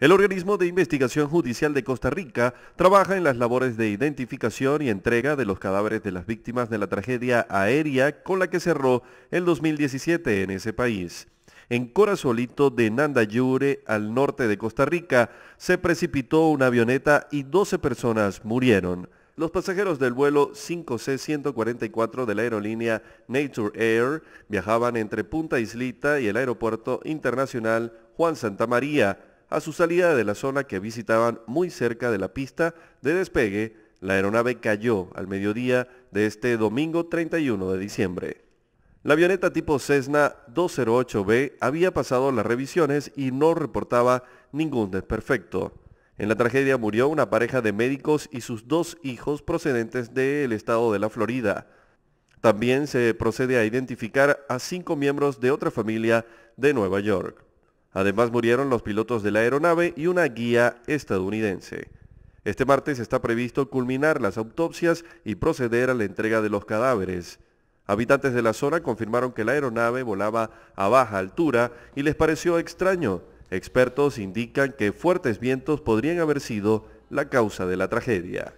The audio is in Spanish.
El organismo de investigación judicial de Costa Rica trabaja en las labores de identificación y entrega de los cadáveres de las víctimas de la tragedia aérea con la que cerró el 2017 en ese país. En Corazolito de Nandayure, al norte de Costa Rica, se precipitó una avioneta y 12 personas murieron. Los pasajeros del vuelo 5C-144 de la aerolínea Nature Air viajaban entre Punta Islita y el Aeropuerto Internacional Juan Santa María a su salida de la zona que visitaban muy cerca de la pista de despegue, la aeronave cayó al mediodía de este domingo 31 de diciembre. La avioneta tipo Cessna 208B había pasado las revisiones y no reportaba ningún desperfecto. En la tragedia murió una pareja de médicos y sus dos hijos procedentes del estado de la Florida. También se procede a identificar a cinco miembros de otra familia de Nueva York. Además murieron los pilotos de la aeronave y una guía estadounidense. Este martes está previsto culminar las autopsias y proceder a la entrega de los cadáveres. Habitantes de la zona confirmaron que la aeronave volaba a baja altura y les pareció extraño. Expertos indican que fuertes vientos podrían haber sido la causa de la tragedia.